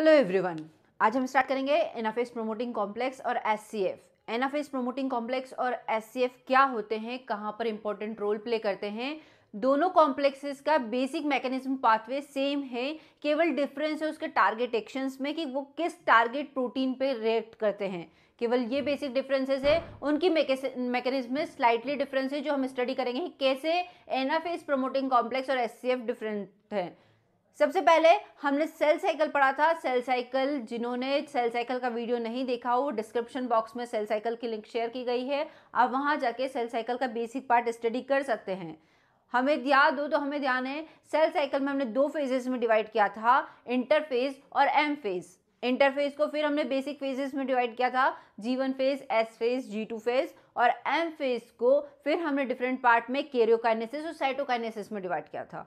hello everyone आज हम start करेंगे एनाफेस प्रोमोटिंग कॉम्प्लेक्स और S C F anaphase promoting complex और एस सी एफ क्या होते हैं कहाँ पर इंपॉर्टेंट रोल प्ले करते हैं दोनों कॉम्प्लेक्सेस का बेसिक मैकेनिज्म पाथवे सेम है केवल डिफरेंस है उसके टारगेट एक्शंस में कि वो किस टारगेट प्रोटीन पे रिएक्ट करते हैं केवल ये बेसिक डिफरेंसेस है उनकी मैकेनिज्म में स्लाइटली डिफरेंस है जो हम स्टडी करेंगे कैसे एनाफेस प्रोमोटिंग कॉम्प्लेक्स और एस सी एफ डिफरेंट है सबसे पहले हमने सेल साइकिल पढ़ा था सेल साइकिल जिन्होंने सेल साइकिल का वीडियो नहीं देखा हो डिस्क्रिप्शन बॉक्स में सेल साइकिल की लिंक शेयर की गई है आप वहां जाके सेल साइकिल का बेसिक पार्ट स्टडी कर सकते हैं हमें याद हो तो हमें ध्यान है सेल साइकिल में हमने दो फेजेस में डिवाइड किया था इंटरफेज और एम फेज इंटरफेज को फिर हमने बेसिक फेजेस में डिवाइड किया था G one phase S phase G two phase और एम फेज को फिर हमने डिफरेंट पार्ट में केरियोकाइनेसिस और साइटोकाइनेसिस में डिवाइड किया था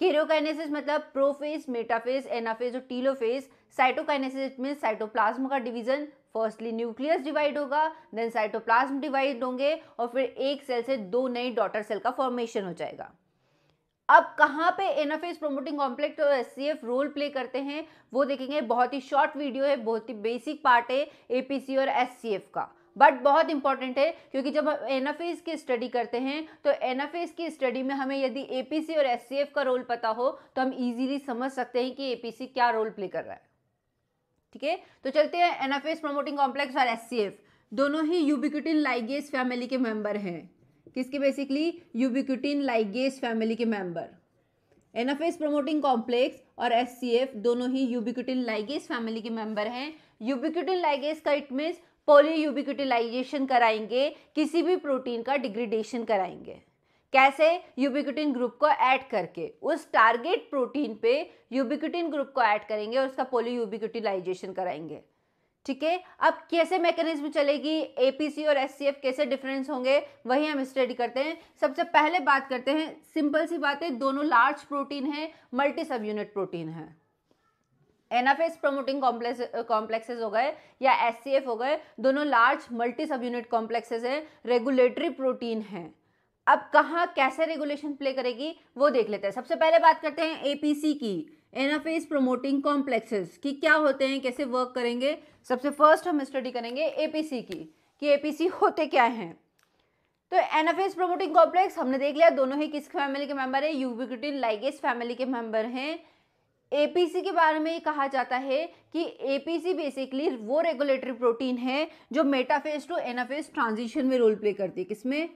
केरियोकाइनेसिस मतलब प्रोफेज मेटाफेज एनाफेज और टीलोफेज साइटोकाइनेसिस में साइटोप्लाज्म का डिवीजन फर्स्टली न्यूक्लियस डिवाइड होगा देन साइटोप्लाज्म डिवाइड होंगे और फिर एक सेल से दो नई डॉटर सेल का फॉर्मेशन हो जाएगा अब कहाँ पे एनाफेज प्रोमोटिंग कॉम्प्लेक्स और एस रोल प्ले करते हैं वो देखेंगे बहुत ही शॉर्ट वीडियो है बहुत ही बेसिक पार्ट है एपीसी और एस का बट बहुत इंपॉर्टेंट है क्योंकि जब हम एन की स्टडी करते हैं तो एन की स्टडी में हमें यदि एपीसी और एस का रोल पता हो तो हम इजीली समझ सकते हैं कि एपीसी क्या रोल प्ले कर रहा है ठीक है तो चलते हैं एनाफेज प्रोमोटिंग कॉम्प्लेक्स और एस दोनों ही यूबिक्यूटिन लाइगेस फैमिली के मेंबर हैं किसके बेसिकली यूबिक्यूटिन लाइगेस फैमिली के मेंबर एन प्रोमोटिंग कॉम्प्लेक्स और एस दोनों ही यूबिक्यूटिन लाइगेस फैमिली के मेंबर हैं यूबिक्यूटिन लाइगेस का इट मीन्स पोलियूबिक्यूटिलाइजेशन कराएंगे किसी भी प्रोटीन का डिग्रेडेशन कराएंगे कैसे यूबिक्यूटिन ग्रुप को ऐड करके उस टारगेट प्रोटीन पे यूबिक्यूटिन ग्रुप को ऐड करेंगे और उसका पोलियूबिक्यूटिलाइजेशन कराएंगे ठीक है अब कैसे मैकेनिज्म चलेगी एपीसी और एससीएफ कैसे डिफरेंस होंगे वही हम स्टडी करते हैं सबसे पहले बात करते हैं सिंपल सी बात है दोनों लार्ज प्रोटीन है मल्टी सब यूनिट प्रोटीन है एनाफेस प्रोमोटिंग कॉम्प्लेक्स कॉम्प्लेक्सेज हो गए या एस हो गए दोनों large multi subunit complexes हैं रेगुलेटरी प्रोटीन हैं अब कहाँ कैसे रेगुलेशन प्ले करेगी वो देख लेते हैं सबसे पहले बात करते हैं एपीसी की एनाफेस प्रोमोटिंग कॉम्प्लेक्सेस कि क्या होते हैं कैसे वर्क करेंगे सबसे फर्स्ट हम स्टडी करेंगे एपीसी की कि एपीसी होते क्या हैं तो एनाफेस प्रोमोटिंग कॉम्प्लेक्स हमने देख लिया दोनों ही किस फैमिली के मेंबर है यूबिक्यूटिन लाइगेस फैमिली के मेंबर हैं एपीसी के बारे में ये कहा जाता है कि एपीसी बेसिकली वो रेगुलेटरी प्रोटीन है जो मेटाफेज टू एनाफेज ट्रांजिशन में रोल प्ले करती है किसमें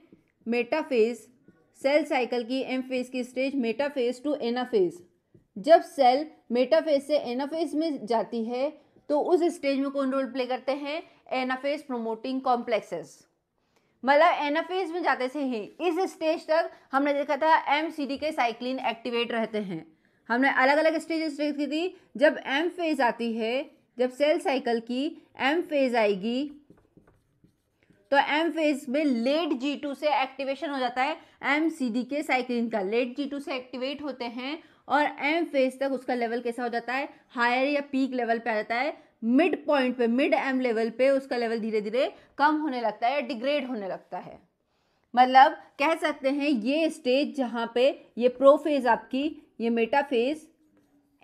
मेटाफेज सेल साइकिल की एम फेज की स्टेज मेटाफेज टू एनाफेज जब सेल मेटाफेज से एनाफेज में जाती है तो उस स्टेज में कौन रोल प्ले करते हैं एनाफेज प्रोमोटिंग कॉम्प्लेक्सेस मतलब एनाफेज में जाते से ही इस स्टेज तक हमने देखा था एम के साइक्लिन एक्टिवेट रहते हैं हमने अलग अलग स्टेजेस की थी जब एम फेज आती है जब सेल साइकिल की एम फेज आएगी तो एम फेज में लेट जी टू से एक्टिवेशन हो जाता है M C D K cyclin का लेट जी टू से एक्टिवेट होते हैं और एम फेज तक उसका लेवल कैसा हो जाता है हायर या पीक लेवल पे आ जाता है मिड पॉइंट पे मिड एम लेवल पे उसका लेवल धीरे धीरे कम होने लगता है डिग्रेड होने लगता है मतलब कह सकते हैं ये स्टेज जहाँ पे ये प्रोफेज आपकी ये मेटाफेज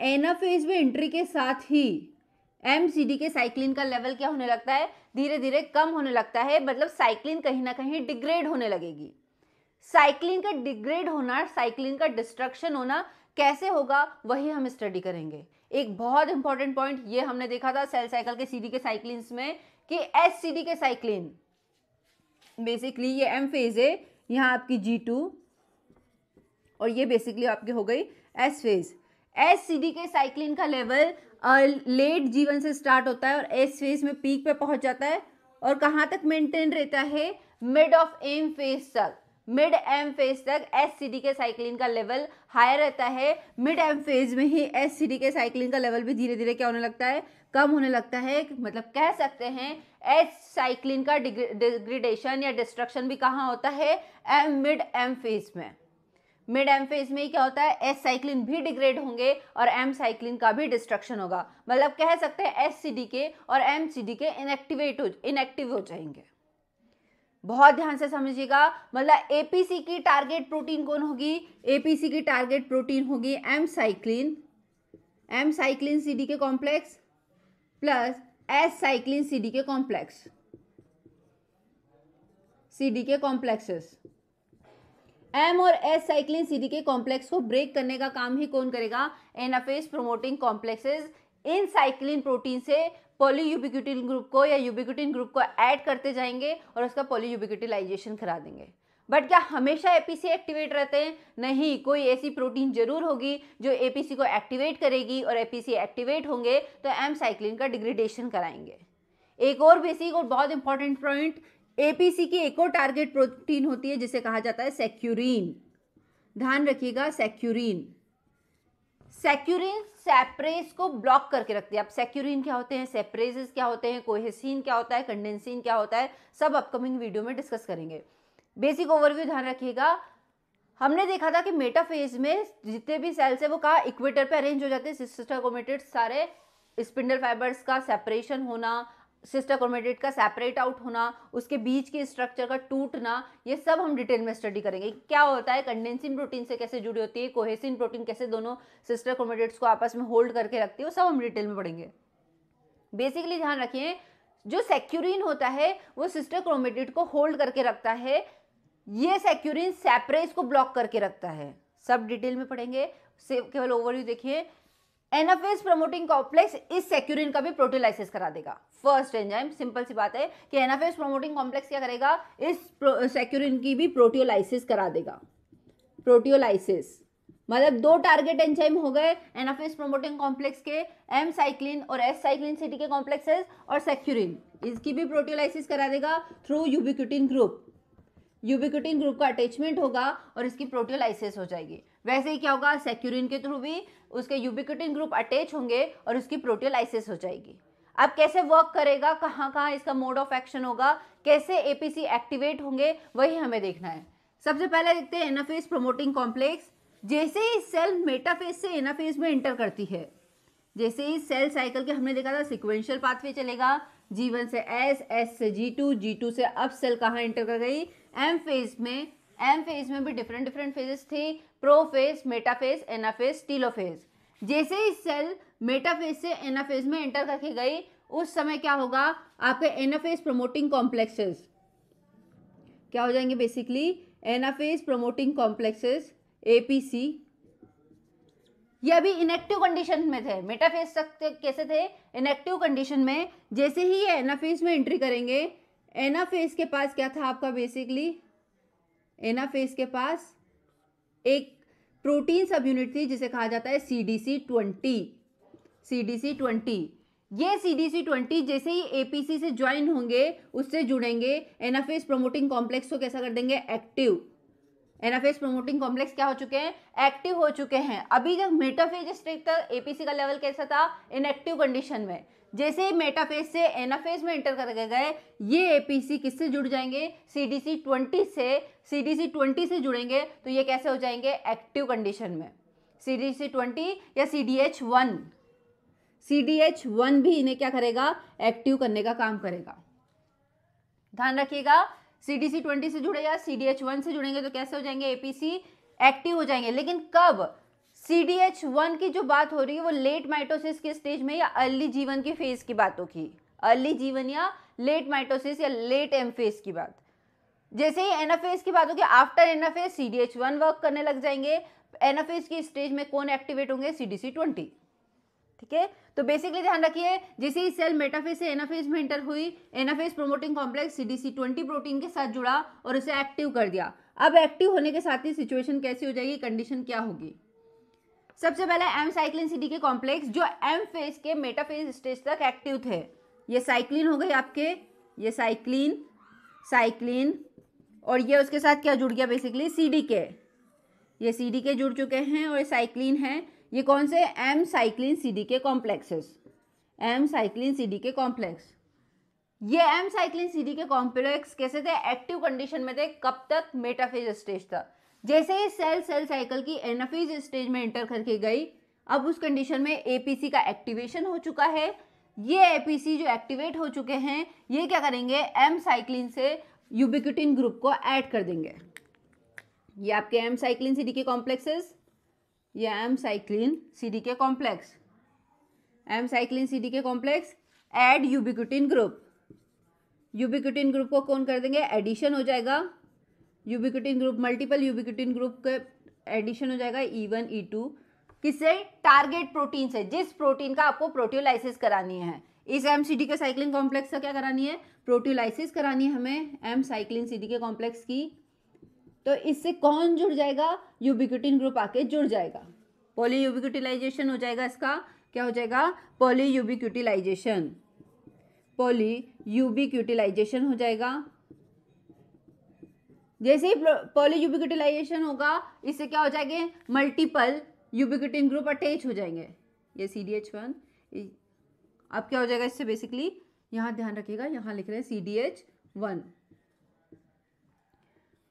एनाफेज में एंट्री के साथ ही एम के साइक्लिन का लेवल क्या होने लगता है धीरे धीरे कम होने लगता है मतलब साइक्लिन कहीं ना कहीं डिग्रेड होने लगेगी साइक्लिन का डिग्रेड होना साइक्लिन का डिस्ट्रक्शन होना कैसे होगा वही हम स्टडी करेंगे एक बहुत इंपॉर्टेंट पॉइंट ये हमने देखा था सेल साइकिल के सीडी के साइक्लिन में कि एस के साइक्लिन बेसिकली ये एम फेज है यहाँ आपकी जी टू और ये बेसिकली आपकी हो गई S phase S C D K cyclin का लेवल लेट जीवन से स्टार्ट होता है और एस फेज में पीक पे पहुंच जाता है और कहाँ तक मेंटेन रहता है मिड ऑफ एम फेज तक मिड एम फेज तक एस के साइक्लिन का लेवल हाई रहता है मिड एम फेज में ही S C D K cyclin का लेवल भी धीरे धीरे क्या होने लगता है कम होने लगता है मतलब कह सकते हैं एच साइक्लिन का डिग्रेडेशन या डिस्ट्रक्शन भी कहाँ होता है एम मिड एम फेज में मिड एम फेज में क्या होता है एस साइक्लिन भी डिग्रेड होंगे और एम साइक्लिन का भी डिस्ट्रक्शन होगा मतलब कह सकते हैं एस सी डी के और M C D K inactivate हो इनएक्टिव हो जाएंगे बहुत ध्यान से समझिएगा मतलब एपीसी की टारगेट प्रोटीन कौन होगी एपीसी की टारगेट प्रोटीन होगी M cyclin M cyclin C D K complex plus S cyclin C D K complex C D K complexes M और S cyclin C K complex को break करने का काम ही कौन करेगा एनाफेज प्रोमोटिंग कॉम्प्लेक्सेज इन साइक्लिन प्रोटीन से पॉलीयूबिक्यूटिन ग्रुप को या यूबिक्यूटिन ग्रुप को ऐड करते जाएंगे और उसका पॉलीयूबिक्यूटिलाइजेशन करा देंगे बट क्या हमेशा एपीसी एक्टिवेट रहते हैं नहीं कोई ऐसी प्रोटीन जरूर होगी जो एपीसी को एक्टिवेट करेगी और एपीसी एक्टिवेट होंगे तो एम साइक्लिन का डिग्रेडेशन कराएंगे एक और बेसिक और बहुत इंपॉर्टेंट पॉइंट एपीसी की एक और टारगेट प्रोटीन होती है जिसे कहा जाता है सेक्यूरिन ध्यान रखिएगा सेक्यूरिन सेक्यूरिन सेप्रेस को ब्लॉक करके रखती है अब सेक्यूरिन क्या होते हैं सेप्रेजेस क्या होते हैं कोहेसिन क्या होता है कंडेंसिन क्या होता है सब अपकमिंग वीडियो में डिस्कस करेंगे बेसिक ओवरव्यू ध्यान रखिएगा हमने देखा था कि मेटाफेज में जितने भी सेल्स है वो कहा इक्वेटर पे अरेंज हो जाते हैं कोमेटेड सारे स्पिंडल फाइबर्स का सेपरेशन होना सिस्टर क्रोमेटेड का सेपरेट आउट होना उसके बीच के स्ट्रक्चर का टूटना ये सब हम डिटेल में स्टडी करेंगे क्या होता है कंडेंसिंग प्रोटीन से कैसे जुड़ी होती है कोहेसिन प्रोटीन कैसे दोनों सिस्टर क्रोमेटेड्स को आपस में होल्ड करके रखती है वो सब हम डिटेल में पढ़ेंगे बेसिकली ध्यान रखिए जो सेक्यूरिन होता है वो सिस्टर क्रोमेटेड को होल्ड करके रखता है ये सेक्यूरिन सेपरेज को ब्लॉक करके रखता है सब डिटेल में पढ़ेंगे केवल ओवरव्यू देखिए एनएफएस प्रोमोटिंग कॉम्प्लेक्स इस सेक्यूरिन का भी प्रोटीलाइसिस करा देगा फर्स्ट एंजाइम सिंपल सी बात है कि एनएफएस प्रोमोटिंग कॉम्प्लेक्स क्या करेगा इस सेक्यूरिन की भी प्रोटियोलाइसिस करा देगा प्रोटियोलाइसिस मतलब दो टारगेट एंजाइम हो गए एनएफएस प्रोमोटिंग कॉम्प्लेक्स के एम साइक्लिन और एस साइक्लिन सिटी के कॉम्प्लेक्सेस और सेक्यूरिन इसकी भी प्रोटियोलाइसिस करा देगा through ubiquitin group ubiquitin group का अटैचमेंट होगा और इसकी प्रोटियोलाइसिस हो जाएगी वैसे ही क्या होगा सेक्यूरिन के थ्रू भी उसके यूबिक्यूटिन ग्रुप अटैच होंगे और उसकी प्रोटियोलाइसिस हो जाएगी अब कैसे वर्क करेगा कहाँ कहाँ इसका मोड ऑफ एक्शन होगा कैसे एपीसी एक्टिवेट होंगे वही हमें देखना है सबसे पहले देखते हैं एनाफेज प्रोमोटिंग कॉम्प्लेक्स जैसे ही सेल मेटाफेज से एनाफेज में एंटर करती है जैसे ही सेल साइकिल के हमने देखा था सिक्वेंशियल पाथवे चलेगा जी वन से एस एस से जी टू जी टू से अब सेल कहाँ एंटर कर गई एम फेज में एम फेज में भी डिफरेंट डिफरेंट फेजेस थे प्रोफेज मेटाफेज एनाफेज टीलोफेज जैसे ही सेल मेटाफेज से एनाफेज में एंटर करके गई उस समय क्या होगा आपके एनाफेज प्रोमोटिंग कॉम्प्लेक्सेस क्या हो जाएंगे basically anaphase promoting complexes APC ये अभी इनएक्टिव कंडीशन में थे मेटाफेज तक कैसे थे इनएक्टिव कंडीशन में जैसे ही ये एनाफेज में एंट्री करेंगे एनाफेज के पास क्या था आपका बेसिकली एनफ के पास एक प्रोटीन सब यूनिट थी जिसे कहा जाता है C D C twenty C D C twenty ये सी डी सी ट्वेंटी जैसे ही ए पी सी से ज्वाइन होंगे उससे जुड़ेंगे एनाफेस प्रोमोटिंग कॉम्प्लेक्स को कैसा कर देंगे एक्टिव एनाफेस प्रोमोटिंग कॉम्प्लेक्स क्या हो चुके हैं एक्टिव हो चुके हैं अभी जब मेटाफेज स्टेट तक एपीसी का लेवल कैसा था इनएक्टिव कंडीशन में जैसे ही मेटाफेज से एनाफेज में एंटर कर गए ये एपीसी किससे जुड़ जाएंगे सीडीसी 20 से सीडीसी 20 से जुड़ेंगे तो ये कैसे हो जाएंगे एक्टिव कंडीशन में सीडीसी 20 या सीडीएच वन सीडीएच वन भी इन्हें क्या करेगा एक्टिव करने का काम करेगा ध्यान रखिएगा सीडीसी ट्वेंटी से जुड़े या सीडीएच वन से जुड़ेंगे तो कैसे हो जाएंगे एपीसी एक्टिव हो जाएंगे लेकिन कब सी डी एच वन की जो बात हो रही है वो लेट माइटोसिस के स्टेज में या अर्ली जीवन के फेज की बातों की अर्ली जीवन या लेट माइटोसिस या लेट एम फेज की बात जैसे ही एनाफेज की बात होगी after anaphase C D H one work करने लग जाएंगे एनाफेज की स्टेज में कौन एक्टिवेट होंगे सी डी सी ट्वेंटी ठीक है तो बेसिकली ध्यान रखिए जैसे ही सेल मेटाफेज से एनाफेज में एंटर हुई anaphase promoting complex C D C twenty protein के साथ जुड़ा और उसे एक्टिव कर दिया अब एक्टिव होने के साथ ही सिचुएशन कैसी हो जाएगी कंडीशन क्या होगी सबसे पहले M cyclin C K complex जो एम फेज के मेटाफेज स्टेज तक एक्टिव थे ये साइक्लिन हो गए आपके ये साइक्लिन साइक्लिन और ये उसके साथ क्या जुड़ गया बेसिकली सी के ये सी के जुड़ चुके हैं और ये साइक्लिन है ये कौन से एम साइक्लिन सी के complexes M cyclin C K complex ये M cyclin C K complex कैसे थे एक्टिव कंडीशन में थे कब तक मेटाफेज स्टेज तक जैसे ही सेल सेल साइकिल की एनफीज स्टेज में एंटर करके गई अब उस कंडीशन में एपीसी का एक्टिवेशन हो चुका है ये एपीसी जो एक्टिवेट हो चुके हैं ये क्या करेंगे एम साइक्लिन से यूबिक्यूटिन ग्रुप को ऐड कर देंगे ये आपके एम साइक्लिन सी के कॉम्प्लेक्सेस ये M cyclin C K complex M cyclin C K complex add ubiquitin group ubiquitin group को कौन कर देंगे एडिशन हो जाएगा ubiquitin group multiple ubiquitin group के एडिशन हो जाएगा ई वन ई टू किससे टारगेट प्रोटीन से जिस प्रोटीन का आपको प्रोटीलाइसिस करानी है इस M C D K cyclin complex का क्या करानी है प्रोटीलाइसिस करानी है हमें M cyclin C D K complex की तो इससे कौन जुड़ जाएगा यूबिक्यूटिन ग्रुप आके जुड़ जाएगा पोली यूबिक्यूटिलाइजेशन हो जाएगा इसका क्या हो जाएगा पोली यूबिक्यूटिलाइजेशन पोली यूबिक्यूटिलाइजेशन हो जाएगा जैसे ही पॉली यूबिक्यूटिलाइजेशन होगा इससे क्या हो जाएंगे मल्टीपल यूबिक्यूटिन ग्रुप अटैच हो जाएंगे ये सी डी एच वन अब क्या हो जाएगा इससे बेसिकली यहाँ ध्यान रखिएगा यहाँ लिख रहे हैं C D H one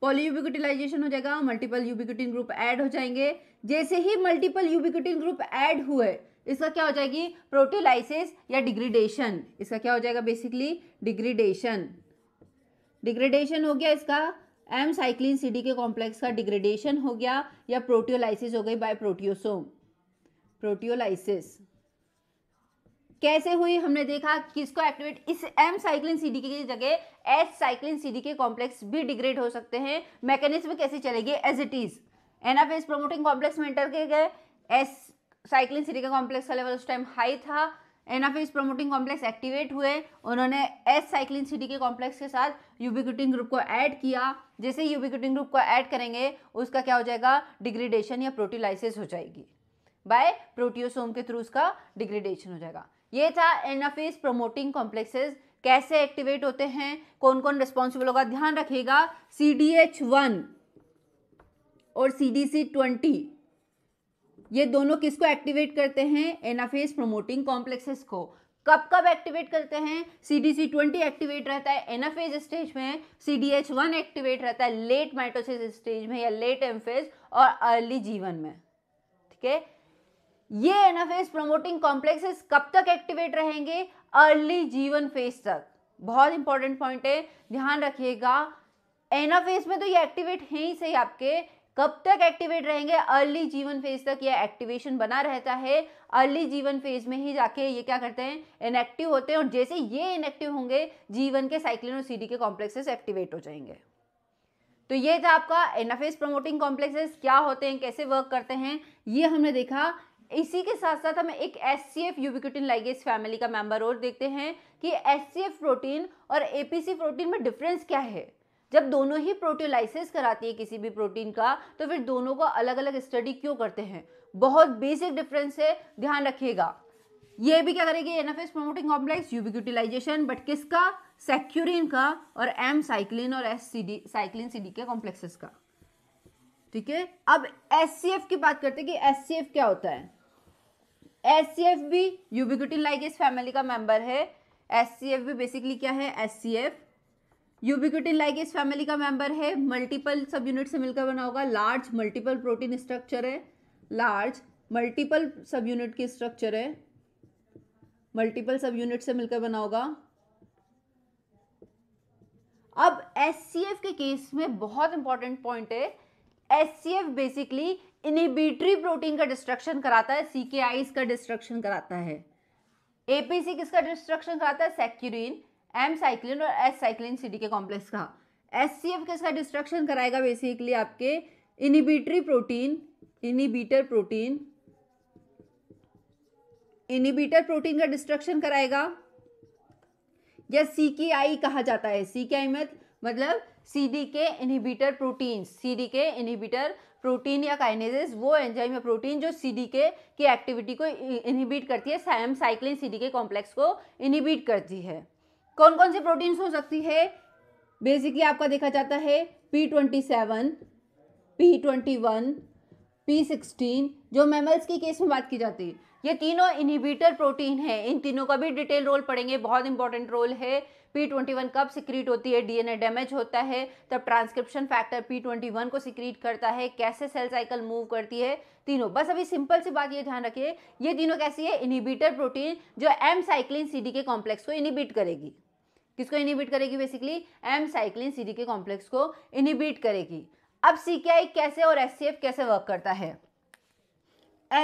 polyubiquitilization हो जाएगा मल्टीपल यूबिक्यूटिन ग्रुप ऐड हो जाएंगे जैसे ही मल्टीपल यूबिक्यूटिन ग्रुप ऐड हुए इसका क्या हो जाएगी प्रोटीलाइसिस या डिग्रीडेशन इसका क्या हो जाएगा बेसिकली डिग्रीडेशन डिग्रेडेशन हो गया इसका M cyclin C D K complex का डिग्रेडेशन हो गया या प्रोटियोलाइसिस हो गई बाय प्रोटियोसोम प्रोटियोलाइसिस कैसे हुई हमने देखा किसको एक्टिवेट इस एम साइक्लिन सीडी की जगह H cyclin CD K complex भी डिग्रेड हो सकते हैं मैकेनिज्म कैसे चलेगी as it is anaphase promoting complex में एंटर किए गए S cyclin CD K complex का लेवल उस टाइम हाई था एनाफेज प्रोमोटिंग कॉम्प्लेक्स एक्टिवेट हुए उन्होंने S cyclin C K complex के साथ यूबिक्यूटिन ग्रुप को ऐड किया जैसे यूबिक्यूटिन ग्रुप को ऐड करेंगे उसका क्या हो जाएगा डिग्रेडेशन या प्रोटीलाइसिस हो जाएगी बाय प्रोटियोसोम के थ्रू उसका डिग्रेडेशन हो जाएगा ये था एनाफेज प्रोमोटिंग कॉम्प्लेक्सेज कैसे एक्टिवेट होते हैं कौन कौन रिस्पॉन्सिबल होगा ध्यान रखिएगा सी डी एच वन और सी डी सी ट्वेंटी ये दोनों किसको एक्टिवेट करते हैं एनाफेज प्रोमोटिंग कॉम्प्लेक्सेस को कब कब एक्टिवेट करते हैं C D C twenty activate रहता है एनाफेज स्टेज में C D H one activate रहता है लेट माइटोसिस स्टेज में या लेट एमफेज और अर्ली जीवन में ठीक है ये एनाफेज प्रोमोटिंग कॉम्प्लेक्सेस कब तक एक्टिवेट रहेंगे अर्ली जीवन फेज तक बहुत इंपॉर्टेंट पॉइंट है ध्यान रखिएगा एनाफेज में तो ये एक्टिवेट हैं ही सही आपके कब तक एक्टिवेट रहेंगे अर्ली जीवन फेज तक ये एक्टिवेशन बना रहता है अर्ली जीवन फेज में ही जाके ये क्या करते हैं इनएक्टिव होते हैं और जैसे ये इनएक्टिव होंगे जीवन के साइक्लिन और सीडी के कॉम्प्लेक्सेस एक्टिवेट हो जाएंगे तो ये था आपका एनाफेज प्रमोटिंग कॉम्प्लेक्सेस क्या होते हैं कैसे वर्क करते हैं ये हमने देखा इसी के साथ साथ हम एक S C F ubiquitin ligase family का मेंबर और देखते हैं कि एस सी एफ प्रोटीन और ए पी सी प्रोटीन में डिफरेंस क्या है जब दोनों ही प्रोटीलाइसिस कराती है किसी भी प्रोटीन का तो फिर दोनों को अलग अलग स्टडी क्यों करते हैं बहुत बेसिक डिफरेंस है ध्यान रखिएगा ये भी क्या करेगी N F S promoting complex ubiquitilization but किसका सेक्यूरिन का और एम साइक्लिन और S C D cyclin C D K complexes का ठीक है अब एस सी एफ की बात करते हैं कि एस सी एफ क्या होता है एस सी एफ भी यूबिक्यूटिन फैमिली का मेंबर है एस सी एफ भी बेसिकली क्या है एस सी एफ यूबिक्यूटिन इस फैमिली का मेंबर है मल्टीपल सब यूनिट से मिलकर बना होगा लार्ज मल्टीपल प्रोटीन स्ट्रक्चर है लार्ज मल्टीपल सब यूनिट की स्ट्रक्चर है मल्टीपल सब यूनिट से मिलकर बना होगा अब एस के केस में बहुत इंपॉर्टेंट पॉइंट है एस बेसिकली इनिबिटरी प्रोटीन का डिस्ट्रक्शन कराता है सी का डिस्ट्रक्शन कराता है एपीसी किसका डिस्ट्रक्शन कराता है सेक्यूरिन एम साइक्लिन और S cyclin C K complex का एस सी एफ किसका डिस्ट्रक्शन कराएगा बेसिकली आपके inhibitory protein inhibitor protein inhibitor protein का डिस्ट्रक्शन कराएगा या सी के आई कहा जाता है सी के आई में मतलब C D K inhibitor protein C D K inhibitor protein या काइनेजेस वो एंजाइम या प्रोटीन जो सी डी के की एक्टिविटी को इनिबिट करती है same cyclin C D K complex को इनिबिट करती है कौन कौन सी प्रोटीन्स हो सकती है बेसिकली आपका देखा जाता है P twenty seven P twenty one P sixteen जो मेमल्स के केस में बात की जाती है ये तीनों इनहिबिटर प्रोटीन है इन तीनों का भी डिटेल रोल पढ़ेंगे बहुत इंपॉर्टेंट रोल है पी ट्वेंटी वन कब सिक्रीट होती है डीएनए डैमेज होता है तब transcription factor P twenty one को सिक्रीट करता है कैसे सेल साइकिल मूव करती है तीनों बस अभी सिंपल सी बात ये ध्यान रखिए ये तीनों कैसी है इनिबिटर प्रोटीन जो M cyclin C D K complex को इनिबिट करेगी किसको इनिबिट करेगी basically M cyclin C D K complex को इनिबिट करेगी अब सी कैसे और एस कैसे वर्क करता है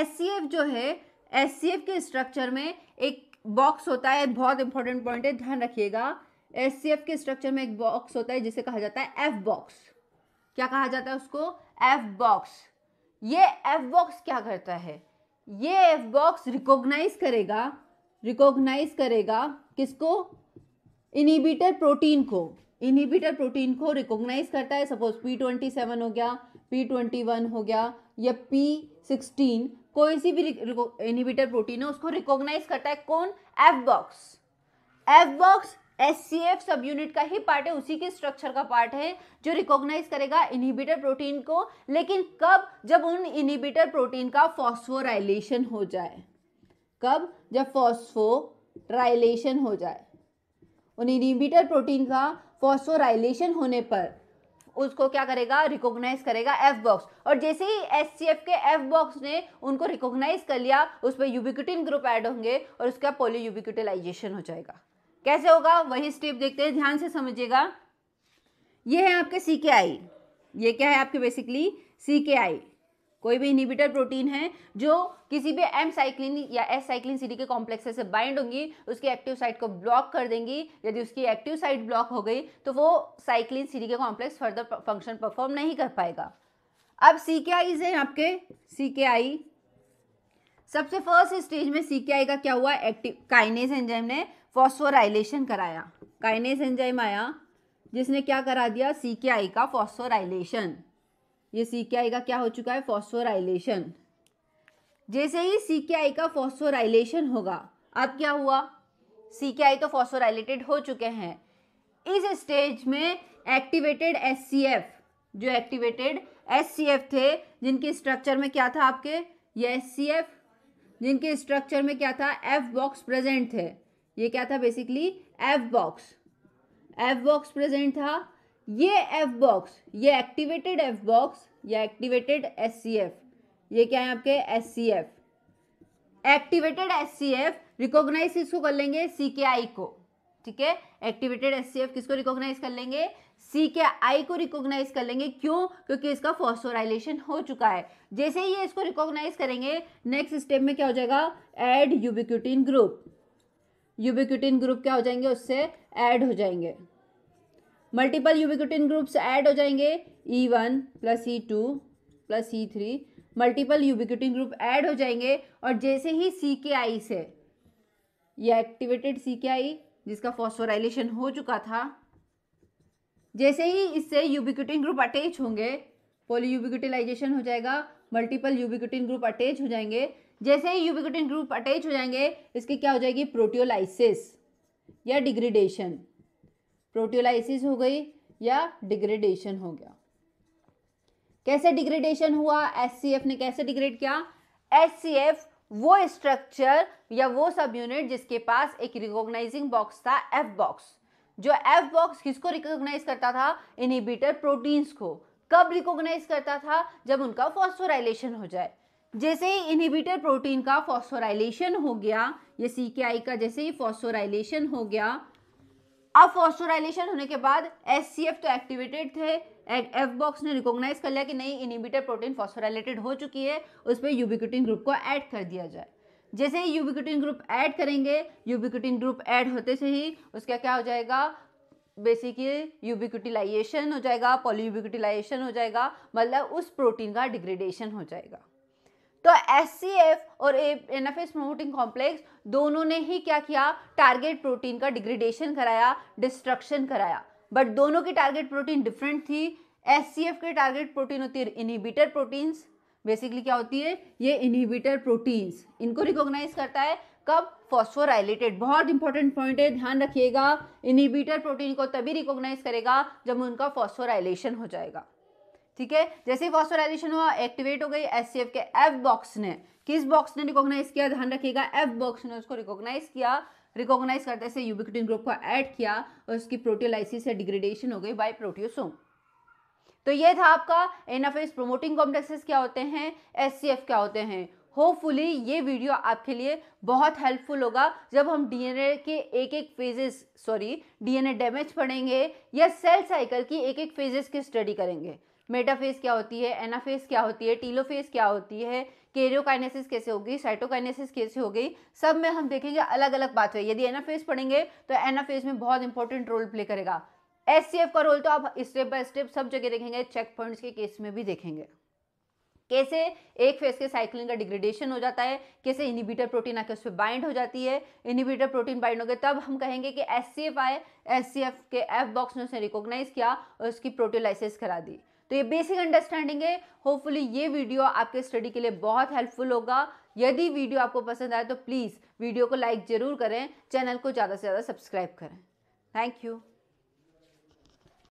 एस जो है एस के स्ट्रक्चर में एक बॉक्स होता है बहुत इंपॉर्टेंट पॉइंट है ध्यान रखिएगा एस के स्ट्रक्चर में एक बॉक्स होता है जिसे कहा जाता है एफ बॉक्स क्या कहा जाता है उसको एफ बॉक्स ये एफ बॉक्स क्या करता है ये एफ बॉक्स रिकॉग्नाइज करेगा रिकॉग्नाइज करेगा किसको इनिबिटर प्रोटीन को इनिबिटर प्रोटीन को रिकॉग्नाइज करता है सपोज पी ट्वेंटी सेवन हो गया पी ट्वेंटी वन हो गया या पी सिक्सटीन कोई सी भी इनिबिटर प्रोटीन है उसको रिकॉग्नाइज करता है कौन F box F box S C F subunit का ही पार्ट है उसी के स्ट्रक्चर का पार्ट है जो रिकॉग्नाइज करेगा इनिबिटर प्रोटीन को लेकिन कब जब उन इनिबिटर प्रोटीन का फॉस्फोराइलेशन हो जाए कब जब फॉस्फोराइलेशन हो जाए उन इनिबिटर प्रोटीन का फॉस्फोराइलेशन होने पर उसको क्या करेगा रिकॉग्नाइज करेगा एफ बॉक्स और जैसे ही एस के एफ बॉक्स ने उनको रिकॉग्नाइज कर लिया उस पर यूबिक्यूटिन ग्रुप ऐड होंगे और उसका पोलियोबिक्यूटिलाइजेशन हो जाएगा कैसे होगा वही स्टेप देखते हैं ध्यान से समझिएगा ये है आपके सी के आई ये क्या है आपके बेसिकली सी के आई कोई भी इनिबिटर प्रोटीन है जो किसी भी एम साइक्लिन या S cyclin CD K complex से बाइंड होंगी उसके एक्टिव साइट को ब्लॉक कर देंगी यदि उसकी एक्टिव साइट ब्लॉक हो गई तो वो cyclin CD K complex further function perform नहीं कर पाएगा अब सी के आईज हैं आपके सी के आई सबसे फर्स्ट स्टेज में सी के आई का क्या हुआ एक्टिव काइनेस एंजाइम ने फॉस्फोराइलेशन कराया काइनेस एंजाइम आया जिसने क्या करा दिया सी के आई का फॉस्फोराइलेशन ये सी के आई का क्या हो चुका है फॉस्फोराइलेशन जैसे ही सी के आई का फॉस्फोराइलेशन होगा अब क्या हुआ सी के आई तो फॉस्फोराइलेटेड हो चुके हैं इस स्टेज में एक्टिवेटेड एस सी एफ जो एक्टिवेटेड एस सी एफ थे जिनके स्ट्रक्चर में क्या था आपके ये एस सी एफ जिनके स्ट्रक्चर में क्या था एफ बॉक्स प्रेजेंट थे ये क्या था basically F box F box present था ये एफ बॉक्स ये एक्टिवेटेड एफ बॉक्स या एक्टिवेटेड एस सी एफ ये क्या है आपके S C F activated S C F recognise इसको कर लेंगे सी के आई को ठीक है एक्टिवेटेड एस सी एफ किसको रिकॉग्नाइज कर लेंगे सी के आई को रिकॉग्नाइज कर लेंगे क्यों क्योंकि इसका फॉस्फोराइलेशन हो चुका है जैसे ही ये इसको रिकॉग्नाइज करेंगे नेक्स्ट स्टेप में क्या हो जाएगा add ubiquitin group ubiquitin group क्या हो जाएंगे उससे एड हो जाएंगे मल्टीपल यूबिक्यूटिन ग्रुप्स ऐड हो जाएंगे E one plus E two plus E three multiple ubiquitin group add हो जाएंगे और जैसे ही सी के आई से यह एक्टिवेटेड सी के आई जिसका फॉस्फोराइलेशन हो चुका था जैसे ही इससे यूबिक्यूटिन ग्रुप अटैच होंगे पोलियूबिक्यूटिलाइजेशन हो जाएगा मल्टीपल यूबिक्यूटिन ग्रुप अटैच हो जाएंगे जैसे ही यूबिक्यूटिन ग्रुप अटैच हो जाएंगे इसके क्या हो जाएगी प्रोटियोलाइसिस या डिग्रेडेशन प्रोटियोलाइसिस हो गई या डिग्रेडेशन हो गया कैसे डिग्रेडेशन हुआ एस ने कैसे डिग्रेड किया एस वो स्ट्रक्चर या वो सब यूनिट जिसके पास एक रिकॉग्नाइजिंग बॉक्स था एफ बॉक्स जो एफ बॉक्स किसको रिकॉग्नाइज करता था इनहिबिटर प्रोटीन्स को कब रिकॉग्नाइज करता था जब उनका फॉस्फोराइलेशन हो जाए जैसे ही इनहिबिटर प्रोटीन का फॉस्फोराइलेशन हो गया ये सी आई का जैसे ही फॉस्फोराइलेशन हो गया अब फॉस्फोराइलेशन होने के बाद एस तो एक्टिवेटेड थे एफ बॉक्स ने रिकॉग्नाइज कर लिया कि नई इनिबिटर प्रोटीन फॉस्टोराइलेटेड हो चुकी है उस पर यूबिक्यूटिन ग्रुप को ऐड कर दिया जाए जैसे ही यूबिक्यूटिन ग्रुप ऐड करेंगे यूबिक्यूटिन ग्रुप ऐड होते से ही उसका क्या हो जाएगा बेसिकली यूबिक्यूटिलाइजेशन हो जाएगा पॉलीयूबिक्यूटिलाइजेशन हो जाएगा मतलब उस प्रोटीन का डिग्रेडेशन हो जाएगा तो एस और N F S promoting complex दोनों ने ही क्या किया टारगेट प्रोटीन का डिग्रेडेशन कराया डिस्ट्रक्शन कराया बट दोनों की टारगेट प्रोटीन डिफरेंट थी एस सी एफ़ के टारगेट प्रोटीन होती है इनहिबिटर प्रोटीन्स बेसिकली क्या होती है ये इनहिबिटर प्रोटीन्स इनको रिकॉग्नाइज करता है कब फॉस्फोराइलेटेड बहुत इंपॉर्टेंट पॉइंट है ध्यान रखिएगा इनहिबिटर प्रोटीन को तभी रिकॉग्नाइज करेगा जब उनका फॉस्फोराइलेशन हो जाएगा ठीक है जैसे ही फॉस्फोराइजेशन हुआ एक्टिवेट हो गई एस के एफ बॉक्स ने किस बॉक्स ने रिकॉग्नाइज किया ध्यान रखिएगा एफ बॉक्स ने उसको रिकॉग्नाइज किया रिकॉग्नाइज करते से यूबिकटिन ग्रुप को ऐड किया और उसकी प्रोटियोलाइसिस या डिग्रेडेशन हो गई बाय प्रोटियोसोम तो ये था आपका एनाफेज प्रोमोटिंग कॉम्प्लेक्सेस क्या होते हैं एस क्या होते हैं होपफुली ये वीडियो आपके लिए बहुत हेल्पफुल होगा जब हम डीएनए के एक एक फेजेस सॉरी डीएनए डैमेज पढ़ेंगे या सेल साइकिल की एक एक फेजेस की स्टडी करेंगे मेटाफेज क्या होती है एनाफेज क्या होती है टीलोफेज क्या होती है केरियोकाइनेसिस कैसे होगी साइटोकाइनेसिस कैसे हो गई सब में हम देखेंगे अलग अलग बात है यदि एनाफेज पढ़ेंगे तो एनाफेज में बहुत इंपॉर्टेंट रोल प्ले करेगा एस का रोल तो आप स्टेप बाय स्टेप सब जगह देखेंगे चेक पॉइंट्स के केस में भी देखेंगे कैसे एक फेज के साइक्लिन का डिग्रेडेशन हो जाता है कैसे इनिबिटर प्रोटीन आके उस पर बाइंड हो जाती है इनिबिटर प्रोटीन बाइंड हो गए तब हम कहेंगे कि एस सी एफ आए एस सी एफ के एफ बॉक्स ने उसे रिकॉग्नाइज किया और उसकी प्रोटीलाइसिस करा दी तो ये बेसिक अंडरस्टैंडिंग है होपफुली ये वीडियो आपके स्टडी के लिए बहुत हेल्पफुल होगा यदि वीडियो आपको पसंद आए तो प्लीज़ वीडियो को लाइक ज़रूर करें चैनल को ज़्यादा से ज़्यादा सब्सक्राइब करें थैंक यू